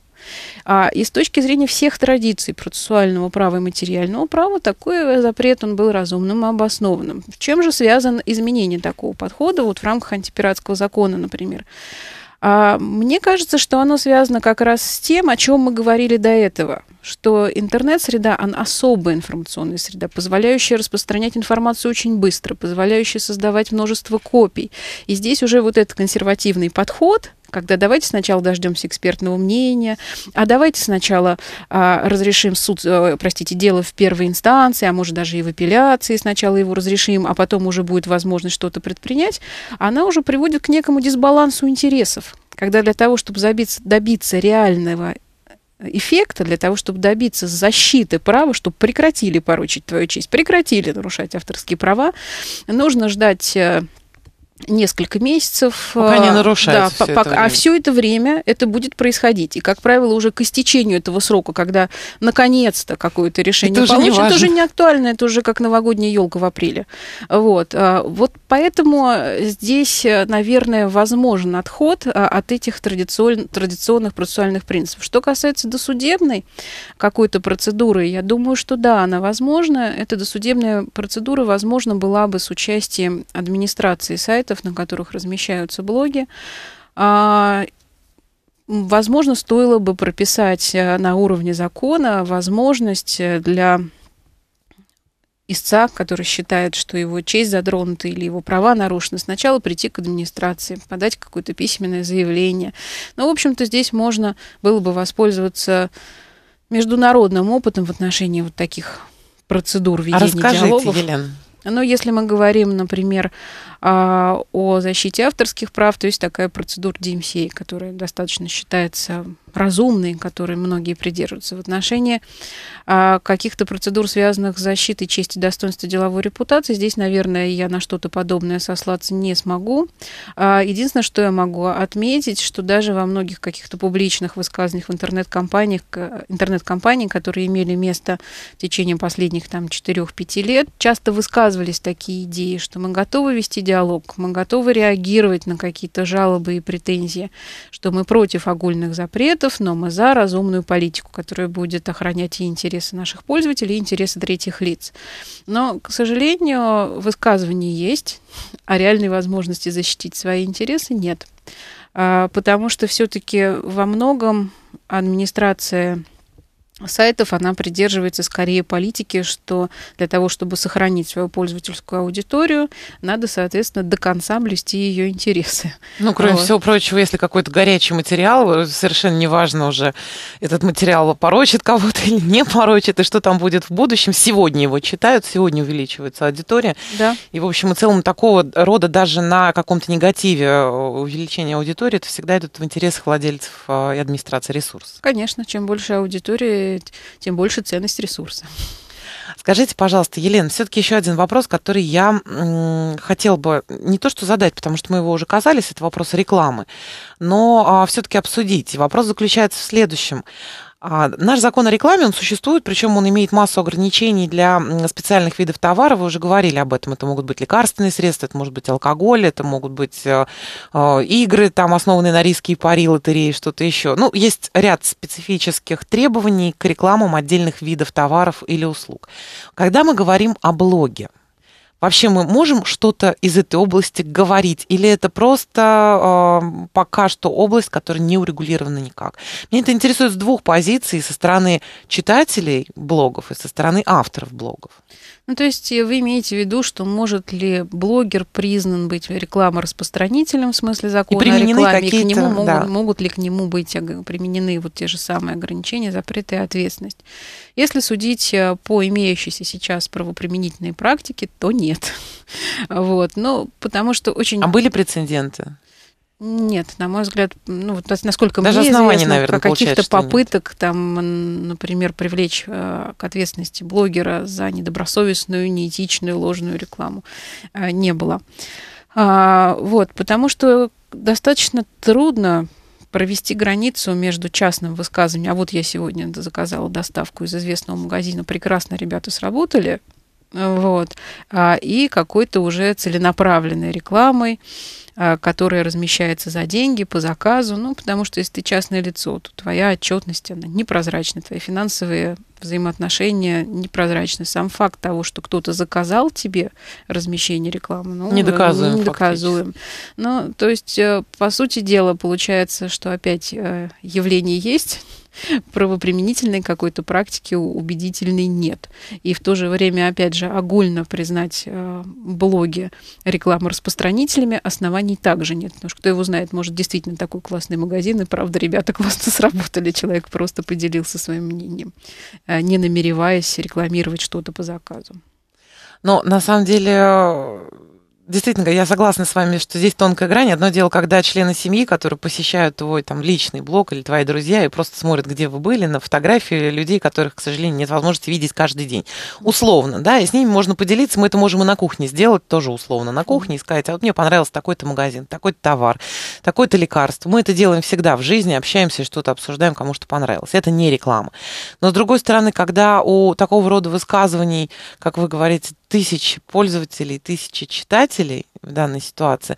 А, и с точки зрения всех традиций процессуального права и материального права такой запрет он был разумным и обоснованным. В чем же связано изменение такого подхода вот в рамках антипиратского закона, например? А, мне кажется, что оно связано как раз с тем, о чем мы говорили до этого – что интернет-среда, она особая информационная среда, позволяющая распространять информацию очень быстро, позволяющая создавать множество копий. И здесь уже вот этот консервативный подход, когда давайте сначала дождемся экспертного мнения, а давайте сначала а, разрешим суд, а, простите, дело в первой инстанции, а может даже и в апелляции сначала его разрешим, а потом уже будет возможность что-то предпринять, она уже приводит к некому дисбалансу интересов когда для того, чтобы забиться, добиться реального эффекта, для того, чтобы добиться защиты права, чтобы прекратили порочить твою честь, прекратили нарушать авторские права, нужно ждать э, несколько месяцев. Пока не а, нарушается. Да, все пока, это а все это время это будет происходить. И, как правило, уже к истечению этого срока, когда наконец-то какое-то решение это получено, это уже не актуально, это уже как новогодняя елка в апреле. Вот. А, вот поэтому а, здесь, э, наверное, возможен отход от этих традиционных традиционных процессуальных принципов. Что касается досудебной какой-то процедуры, я думаю, что да, она возможна. Эта досудебная процедура, возможно, была бы с участием администрации сайта сайтов, на которых размещаются блоги. А, возможно, стоило бы прописать э, на уровне закона возможность э, для истца, который считает, что его честь затронута или его права нарушены, сначала прийти к администрации, подать какое-то письменное заявление. Но, ну, в общем-то, здесь можно было бы воспользоваться международным опытом в отношении вот таких процедур ведения а расскажите, диалогов. Елена. Но ну, если мы говорим, например, а, о защите авторских прав, то есть такая процедура DMCA, которая достаточно считается разумной, которой многие придерживаются в отношении а, каких-то процедур, связанных с защитой чести, достоинства, деловой репутации. Здесь, наверное, я на что-то подобное сослаться не смогу. А, единственное, что я могу отметить, что даже во многих каких-то публичных высказаниях в интернет-компаниях, э, интернет-компаний, которые имели место в течение последних там 4-5 лет, часто высказывались такие идеи, что мы готовы вести диалог, мы готовы реагировать на какие-то жалобы и претензии, что мы против огульных запретов, но мы за разумную политику, которая будет охранять и интересы наших пользователей, и интересы третьих лиц. Но, к сожалению, высказывания есть, а реальной возможности защитить свои интересы нет. А, потому что все-таки во многом администрация сайтов она придерживается скорее политики, что для того, чтобы сохранить свою пользовательскую аудиторию, надо, соответственно, до конца блюсти ее интересы. Ну, кроме вот. всего прочего, если какой-то горячий материал, совершенно неважно уже, этот материал порочит кого-то или не порочит, и что там будет в будущем. Сегодня его читают, сегодня увеличивается аудитория. Да. И, в общем и целом, такого рода даже на каком-то негативе э, увеличения аудитории, это всегда идет в интересах владельцев э, и администрации ресурсов. Конечно, чем больше аудитории, тем больше ценность ресурса. Скажите, пожалуйста, Елена, все-таки еще один вопрос, который я хотел бы не то что задать, потому что мы его уже казались, это вопрос рекламы, но а, все-таки обсудить. И вопрос заключается в следующем. А, наш закон о рекламе, он существует, причем он имеет массу ограничений для специальных видов товаров. Вы уже говорили об этом. Это могут быть лекарственные средства, это может быть алкоголь, это могут быть э, э, игры, там, основанные на риске и пари, лотереи, что-то еще. Ну, есть ряд специфических требований к рекламам отдельных видов товаров или услуг. Когда мы говорим о блоге, Вообще мы можем что-то из этой области говорить? Или это просто э, пока что область, которая не урегулирована никак? Меня это интересует с двух позиций, со стороны читателей блогов и со стороны авторов блогов. Ну, то есть э, вы имеете в виду, что может ли блогер признан быть рекламораспространителем в смысле закона и о рекламе, и к нему могут, могут ли к нему быть применены вот те же самые ограничения, запреты и ответственность? Если судить э, по имеющейся сейчас правоприменительной практике, то нет. Вот, ну, потому что очень... А были прецеденты? Нет, на мой взгляд, ну, вот насколько Даже мне известно, наверное, каких-то попыток, нет. там, например, привлечь э, к ответственности блогера за недобросовестную, неэтичную, ложную рекламу э, не было. А, вот, потому что достаточно трудно провести границу между частным высказыванием, а вот я сегодня заказала доставку из известного магазина, прекрасно ребята сработали, э, вот, а, и какой-то уже целенаправленной рекламой, а, которая размещается за деньги, по заказу, ну, потому что если ты частное лицо, то твоя отчетность, она непрозрачна, твои финансовые взаимоотношения непрозрачны. Сам факт того, что кто-то заказал тебе размещение рекламы, ну, не доказываем. Не доказуем. Ну, то есть, э, по сути дела, получается, что опять э, явление есть, правоприменительной какой-то практики убедительной нет. И в то же время, опять же, огульно признать э, блоги рекламы распространителями оснований также нет. Потому что кто его знает, может, действительно такой классный магазин, и правда, ребята классно сработали, человек просто поделился своим мнением, э, не намереваясь рекламировать что-то по заказу. Но на самом деле действительно, я согласна с вами, что здесь тонкая грань. Одно дело, когда члены семьи, которые посещают твой там личный блог или твои друзья и просто смотрят, где вы были, на фотографии людей, которых, к сожалению, нет возможности видеть каждый день. Условно, да, и с ними можно поделиться. Мы это можем и на кухне сделать, тоже условно на кухне и сказать, а вот мне понравился такой-то магазин, такой-то товар, такое-то лекарство. Мы это делаем всегда в жизни, общаемся, что-то обсуждаем, кому что понравилось. Это не реклама. Но, с другой стороны, когда у такого рода высказываний, как вы говорите, тысячи пользователей, тысячи читателей в данной ситуации,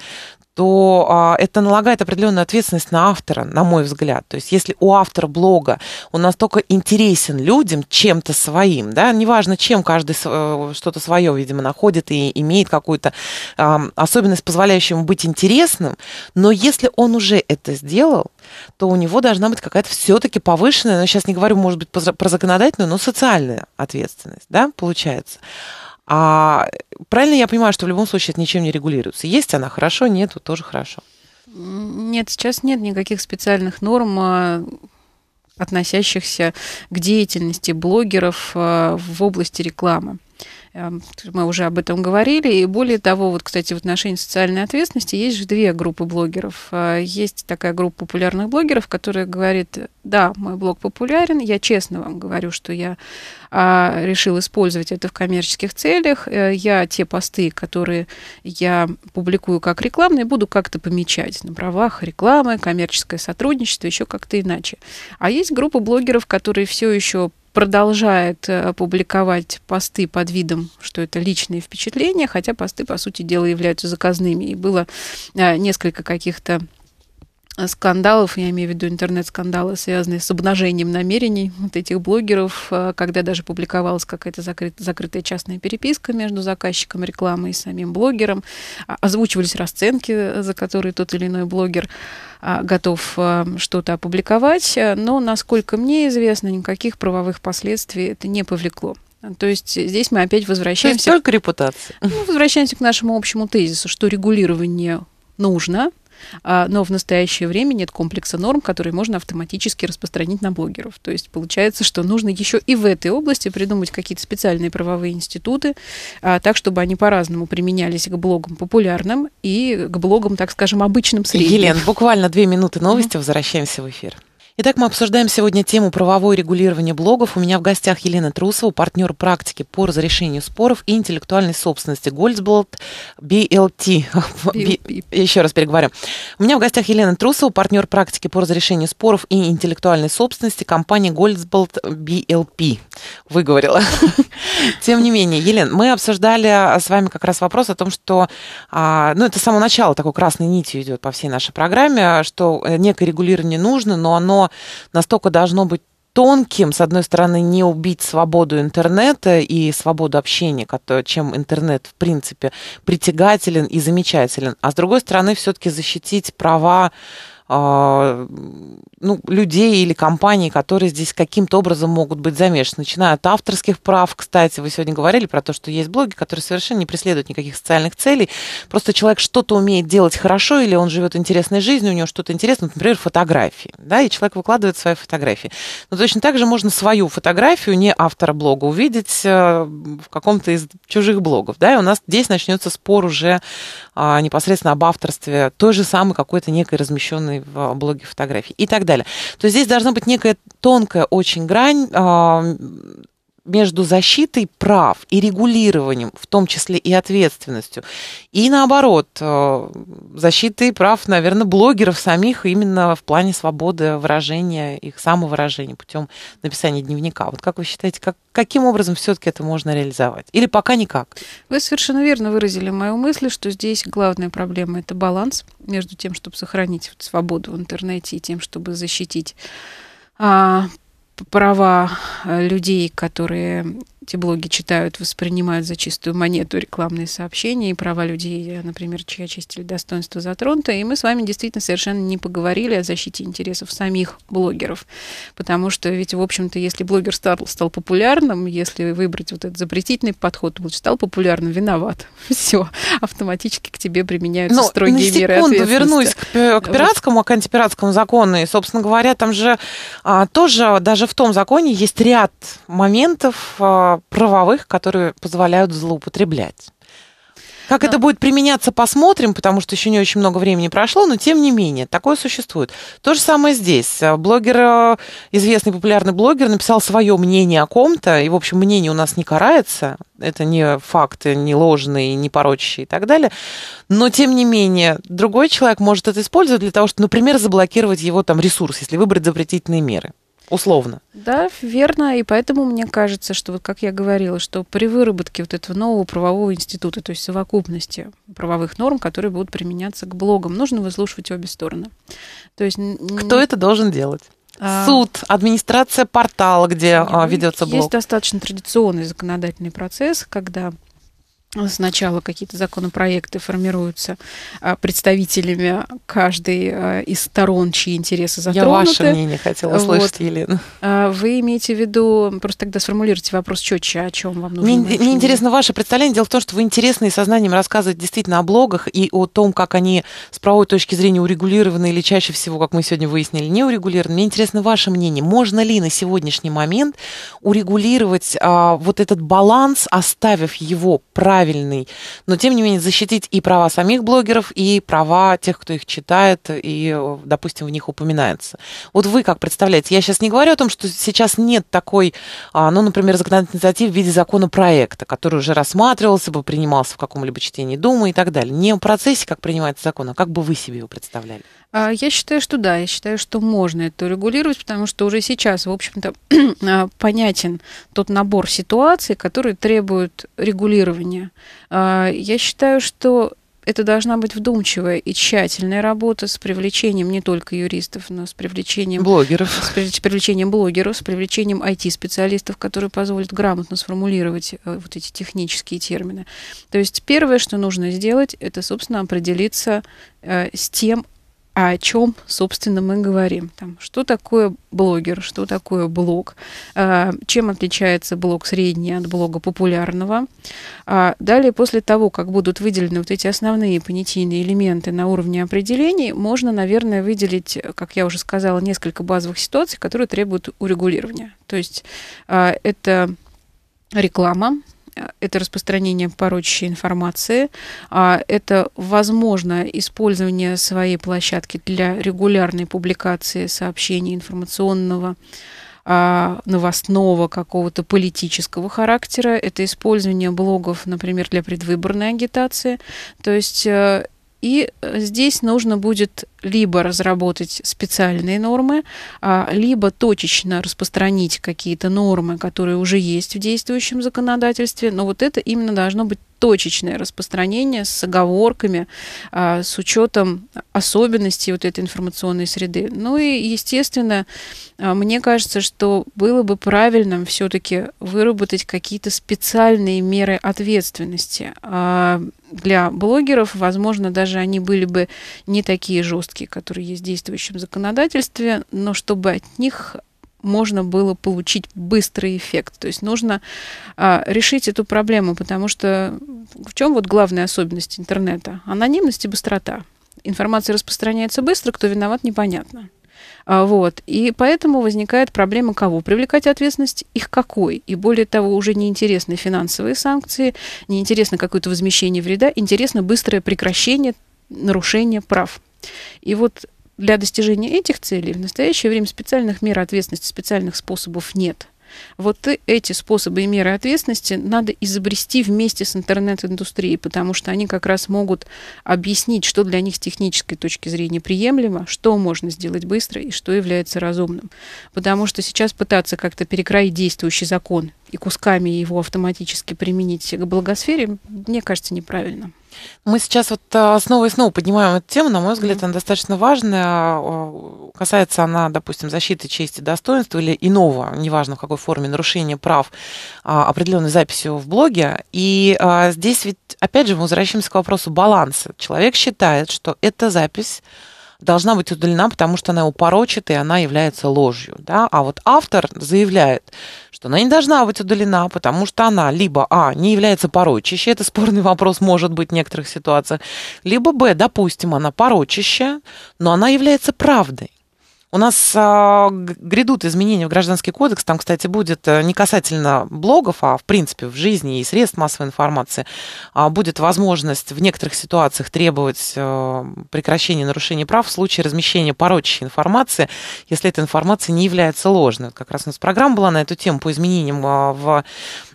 то а, это налагает определенную ответственность на автора, на мой взгляд. То есть если у автора блога он настолько интересен людям чем-то своим, да, неважно чем, каждый э, что-то свое, видимо, находит и имеет какую-то а, особенность, позволяющую ему быть интересным, но если он уже это сделал, то у него должна быть какая-то все-таки повышенная, но ну, сейчас не говорю, может быть, про законодательную, но социальная ответственность, да, получается. А правильно я понимаю, что в любом случае это ничем не регулируется? Есть она хорошо, нету тоже хорошо. Нет, сейчас нет никаких специальных норм, а, относящихся к деятельности блогеров а, в области рекламы. Эм, мы уже об этом говорили. И более того, вот, кстати, в отношении социальной ответственности есть же две группы блогеров. Э, есть такая группа популярных блогеров, которая говорит, да, мой блог популярен, я честно вам говорю, что я а, решил использовать это в коммерческих целях. Э, я те посты, которые я публикую как рекламные, буду как-то помечать на правах рекламы, коммерческое сотрудничество, еще как-то иначе. А есть группа блогеров, которые все еще продолжает э, публиковать посты под видом, что это личные впечатления, хотя посты, по сути дела, являются заказными. И было э, несколько каких-то скандалов, я имею в виду интернет-скандалы, связанные с обнажением намерений вот этих блогеров, э, когда даже публиковалась какая-то закрыт, закрытая частная переписка между заказчиком рекламы и самим блогером, а, озвучивались расценки, э, за которые тот или иной блогер а, готов э, что-то опубликовать, но, насколько мне известно, никаких правовых последствий это не повлекло. То есть здесь мы опять возвращаемся... То есть только репутация. Ну, возвращаемся к нашему общему тезису, что регулирование нужно – а, но в настоящее время нет комплекса норм, которые можно автоматически распространить на блогеров. То есть получается, что нужно еще и в этой области придумать какие-то специальные правовые институты, а, так, чтобы они по-разному применялись к блогам популярным и к блогам, так скажем, обычным средним. Елена, буквально две минуты новости, возвращаемся в эфир. Итак, мы обсуждаем сегодня тему правовое регулирование блогов. У меня в гостях Елена Трусова, партнер практики по разрешению споров и интеллектуальной собственности Гольцблот BLT. BLT. Еще раз переговорю. У меня в гостях Елена Трусова, партнер практики по разрешению споров и интеллектуальной собственности компании Гольцблот BLP. Выговорила. Тем не менее, Елена, мы обсуждали а, с вами как раз вопрос о том, что, а, ну, это с самого начала такой красной нитью идет по всей нашей программе, что э, некое регулирование нужно, но оно настолько должно быть тонким, с одной стороны, не убить свободу интернета и свободу общения, чем интернет, в принципе, притягателен и замечателен, а с другой стороны, все-таки защитить права а, ну, людей или компаний, которые здесь каким-то образом могут быть замешаны. Начиная от авторских прав, кстати, вы сегодня говорили про то, что есть блоги, которые совершенно не преследуют никаких социальных целей. Просто человек что-то умеет делать хорошо, или он живет интересной жизнью, у него что-то интересное, например, фотографии, да, и человек выкладывает свои фотографии. Но точно так же можно свою фотографию, не автора блога, увидеть э, в каком-то из чужих блогов, да, и у нас здесь начнется спор уже а, непосредственно об авторстве той же самой какой-то некой размещенной в блоге фотографии и так далее. То есть здесь должна быть некая тонкая очень грань а, между защитой прав и регулированием, в том числе и ответственностью. И наоборот, э, защитой прав, наверное, блогеров самих именно в плане свободы выражения, их самовыражения путем написания дневника. Вот как вы считаете, как, каким образом все-таки это можно реализовать? Или пока никак? Вы совершенно верно выразили мою мысль, что здесь главная проблема – это баланс между тем, чтобы сохранить свободу в интернете и тем, чтобы защитить а, права э, людей, которые эти блоги читают, воспринимают за чистую монету рекламные сообщения и права людей, например, чьи очистили достоинство затронуто. И мы с вами действительно совершенно не поговорили о защите интересов самих блогеров. Потому что ведь, в общем-то, если блогер стал, стал популярным, если выбрать вот этот запретительный подход, он стал популярным, виноват. Все, автоматически к тебе применяются Но ну, строгие меры ответственности. вернусь к, к пиратскому, а к антипиратскому закону. И, собственно говоря, там же а, тоже даже в том законе есть ряд моментов, а, правовых, которые позволяют злоупотреблять. Как но... это ну. будет применяться, посмотрим, потому что еще не очень много времени прошло, но тем не менее, такое существует. То же самое здесь. Э, блогер, э, известный популярный блогер, написал свое мнение о ком-то, и, в общем, мнение у нас не карается, это не факты, не ложные, не порочащие и так далее, но, тем не менее, другой человек может это использовать для того, чтобы, например, заблокировать его там ресурс, если выбрать запретительные меры условно. Да, верно, и поэтому мне кажется, что вот как я говорила, что при выработке вот этого нового правового института, то есть совокупности правовых норм, которые будут применяться к блогам, нужно выслушивать обе стороны. То есть кто это должен делать? А, Суд, администрация портала, где а, ведется блог. Есть достаточно традиционный законодательный процесс, когда сначала какие-то законопроекты формируются а, представителями каждой а, из сторон, чьи интересы затронуты. Я ваше мнение хотела услышать, вот. Елена. А, вы имеете в виду, просто тогда сформулируйте вопрос четче, о чем вам нужно. Мне, мне интересно ваше представление. Дело в том, что вы интересны и сознанием рассказывать действительно о блогах и о том, как они с правовой точки зрения урегулированы или чаще всего, как мы сегодня выяснили, не урегулированы. Мне интересно ваше мнение. Можно ли на сегодняшний момент урегулировать а, вот этот баланс, оставив его правильно правильный, но тем не менее защитить и права самих блогеров, и права тех, кто их читает и, э, допустим, в них упоминается. Вот вы как представляете, я сейчас не говорю о том, что сейчас нет такой, а, ну, например, законодательной инициативы в виде законопроекта, который уже рассматривался бы, принимался в каком-либо чтении Думы и так далее. Не в процессе, как принимается закон, а как бы вы себе его представляли? А, я считаю, что да, я считаю, что можно это регулировать, потому что уже сейчас, в общем-то, а, понятен тот набор ситуаций, которые требуют регулирования. А, я считаю, что это должна быть вдумчивая и тщательная работа с привлечением не только юристов, но с привлечением блогеров, с привлечением блогеров, с привлечением IT-специалистов, которые позволят грамотно сформулировать э, вот эти технические термины. То есть первое, что нужно сделать, это, собственно, определиться э, с тем, о чем, собственно, мы говорим. Там, что такое блогер, что такое блог, э, чем отличается блог средний от блога популярного. А далее, после того, как будут выделены вот эти основные понятийные элементы на уровне определений, можно, наверное, выделить, как я уже сказала, несколько базовых ситуаций, которые требуют урегулирования. То есть э, это реклама, это распространение порочащей информации, а это, возможно, использование своей площадки для регулярной публикации сообщений информационного а, новостного какого-то политического характера, это использование блогов, например, для предвыборной агитации. То есть э, и э, здесь нужно будет либо разработать специальные нормы, а, либо точечно распространить какие-то нормы, которые уже есть в действующем законодательстве. Но вот это именно должно быть точечное распространение с оговорками, а, с учетом особенностей вот этой информационной среды. Ну и, естественно, а, мне кажется, что было бы правильным все-таки выработать какие-то специальные меры ответственности. Для блогеров, возможно, даже они были бы не такие жесткие, жесткие, которые есть в действующем законодательстве, но чтобы от них можно было получить быстрый эффект. То есть нужно а, решить эту проблему, потому что в чем вот главная особенность интернета? Анонимность и быстрота. Информация распространяется быстро, кто виноват, непонятно. А, вот. И поэтому возникает проблема, кого привлекать ответственность, их какой. И более того, уже неинтересны финансовые санкции, неинтересно какое-то возмещение вреда, интересно быстрое прекращение нарушения прав. И вот для достижения этих целей в настоящее время специальных мер ответственности, специальных способов нет. Вот эти способы и меры ответственности надо изобрести вместе с интернет-индустрией, потому что они как раз могут объяснить, что для них с технической точки зрения приемлемо, что можно сделать быстро и что является разумным. Потому что сейчас пытаться как-то перекроить действующий закон и кусками его автоматически применить к благосфере, мне кажется, неправильно. Мы сейчас вот а, снова и снова поднимаем эту тему. На мой взгляд, mm-hmm. она достаточно важная. А, а, касается она, допустим, защиты чести, достоинства или иного, неважно в какой форме, нарушения прав определенной записью в блоге. И здесь ведь, опять же, мы возвращаемся к вопросу баланса. Человек считает, что эта запись должна быть удалена, потому что она упорочит, и она является ложью. Да? А вот автор заявляет, что она не должна быть удалена, потому что она либо, а, не является порочащей, это спорный вопрос может быть в некоторых ситуациях, либо, б, допустим, она порочащая, но она является правдой. У нас э, грядут изменения в Гражданский кодекс. Там, кстати, будет э, не касательно блогов, а в принципе в жизни и средств массовой информации э, будет возможность в некоторых ситуациях требовать э, прекращения нарушения прав в случае размещения порочащей информации, если эта информация не является ложной. как раз у нас программа была на эту тему по изменениям а, в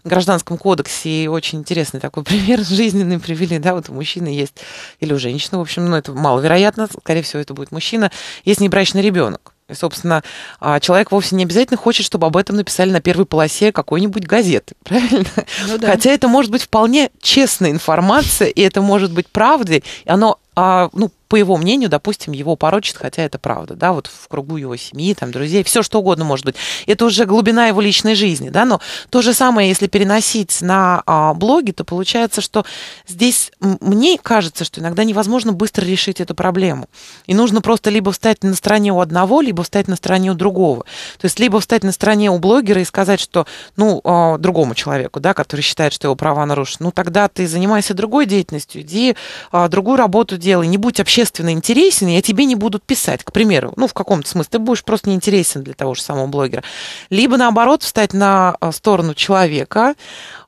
гражданском кодексе, и очень интересный такой пример жизненный привели, да, вот у мужчины есть, или у женщины, в общем, ну, это маловероятно, скорее всего, это будет мужчина, есть небрачный ребенок. И, собственно, а, человек вовсе не обязательно хочет, чтобы об этом написали на первой полосе какой-нибудь газеты, правильно? Ну, да. Хотя это может быть вполне честная информация, и это может быть правдой, и оно, а, ну, по его мнению, допустим, его порочит, хотя это правда, да, вот в кругу его семьи, там, друзей, все что угодно может быть. Это уже глубина его личной жизни, да, но то же самое, если переносить на а, блоги, то получается, что здесь мне кажется, что иногда невозможно быстро решить эту проблему. И нужно просто либо встать на стороне у одного, либо встать на стороне у другого. То есть либо встать на стороне у блогера и сказать, что, ну, а, другому человеку, да, который считает, что его права нарушены, ну, тогда ты занимайся другой деятельностью, иди а, другую работу делай, не будь вообще существенно интересен, я тебе не будут писать, к примеру. Ну, в каком-то смысле. Ты будешь просто неинтересен для того же самого блогера. Либо, наоборот, встать на э, сторону человека,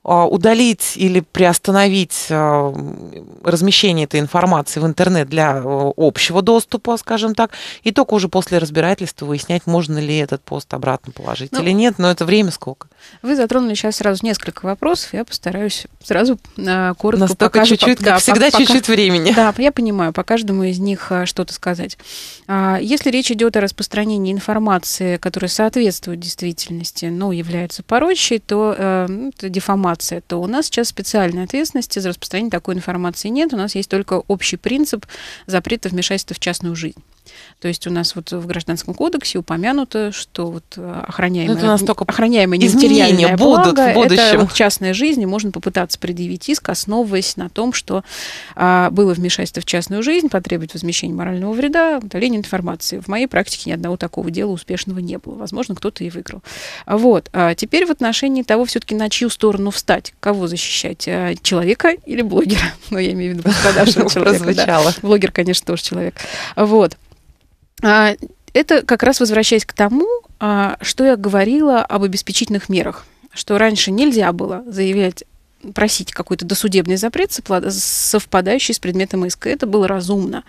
а, удалить или приостановить а, размещение этой информации в интернет для э, общего доступа, скажем так, и только уже после разбирательства выяснять, можно ли этот пост обратно положить ну, или нет, но это время сколько. Вы затронули сейчас сразу несколько вопросов, я постараюсь сразу а, коротко... У нас только чуть-чуть, как да, всегда, по... чуть-чуть времени. Да, я понимаю, по каждому из них что-то сказать. Если речь идет о распространении информации, которая соответствует действительности, но ну, является порочей, то э, ну, это деформация информация, то у нас сейчас специальной ответственности за распространение такой информации нет. У нас есть только общий принцип запрета вмешательства в частную жизнь. То есть у нас вот в Гражданском кодексе упомянуто, что вот э, охраняемое, это настолько охраняемое будут в Это вот частная жизнь, можно попытаться предъявить иск, основываясь на том, что а, было вмешательство в частную жизнь, потребовать возмещения морального вреда, удаление информации. В моей практике ни одного такого дела успешного не было. Возможно, кто-то и выиграл. Вот. А теперь в отношении того, все-таки на чью сторону встать, кого защищать, э, человека или блогера? Ну, я имею в виду пострадавшего человека. Блогер, конечно, тоже человек. Вот. А, это как раз возвращаясь к тому, а, что я говорила об обеспечительных мерах, что раньше нельзя было заявлять просить какой-то досудебный запрет, совпадающий с предметом иска. Это было разумно.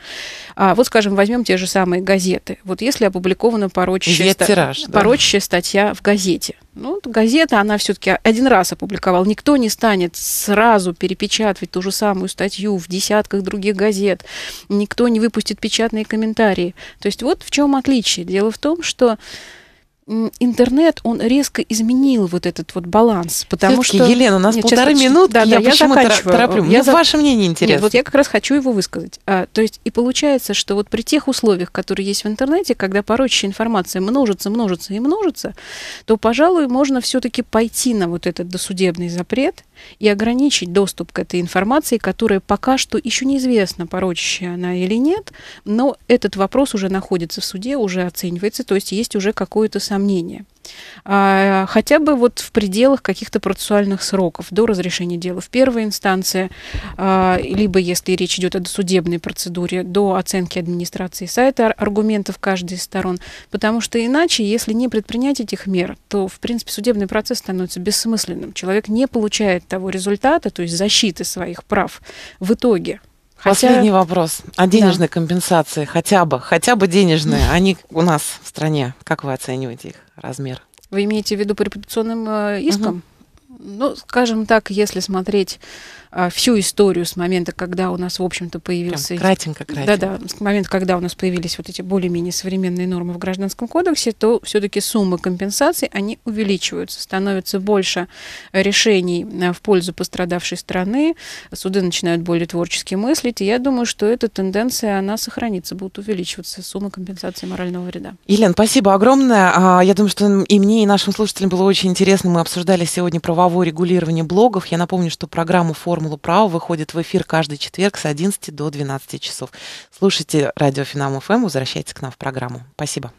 А вот, скажем, возьмем те же самые газеты. Вот если опубликована порочащая, ста... тираж, да. порочащая статья в газете, ну, газета, она все-таки один раз опубликовала. Никто не станет сразу перепечатывать ту же самую статью в десятках других газет. Никто не выпустит печатные комментарии. То есть вот в чем отличие. Дело в том, что интернет, он резко изменил вот этот вот баланс, потому что... Елена, у нас Нет, полторы сейчас... минуты, да, я, да, почему я почему тороплю? Я Мне за... ваше мнение интересно. Нет, вот я как раз хочу его высказать. А, то есть и получается, что вот при тех условиях, которые есть в интернете, когда порочащая информация множится, множится и множится, то, пожалуй, можно все таки пойти на вот этот досудебный запрет и ограничить доступ к этой информации, которая пока что еще неизвестно, порочащая она или нет, но этот вопрос уже находится в суде, уже оценивается, то есть есть уже какое-то сомнение. А, хотя бы вот в пределах каких-то процессуальных сроков до разрешения дела в первой инстанции, а, либо если речь идет о судебной процедуре, до оценки администрации сайта аргументов каждой из сторон, потому что иначе, если не предпринять этих мер, то, в принципе, судебный процесс становится бессмысленным. Человек не получает того результата, то есть защиты своих прав в итоге, Хотя... Последний вопрос. О денежной да. компенсации хотя бы, хотя бы денежные. Они у нас в стране. Как вы оцениваете их размер? Вы имеете в виду по репутационным э, искам? Угу. Ну, скажем так, если смотреть а, всю историю с момента, когда у нас, в общем-то, появился... Прям кратенько, кратенько. Да-да, с момента, когда у нас появились вот эти более-менее современные нормы в Гражданском кодексе, то все-таки суммы компенсаций, они увеличиваются, становится больше решений а, в пользу пострадавшей страны, суды начинают более творчески мыслить, и я думаю, что эта тенденция, она сохранится, будут увеличиваться суммы компенсации морального вреда. Елена, спасибо огромное. А, я думаю, что и мне, и нашим слушателям было очень интересно. Мы обсуждали сегодня правовое регулирование блогов. Я напомню, что программу «Форум «Формулу права» выходит в эфир каждый четверг с 11 до 12 часов. Слушайте радио Финам ФМ, возвращайтесь к нам в программу. Спасибо.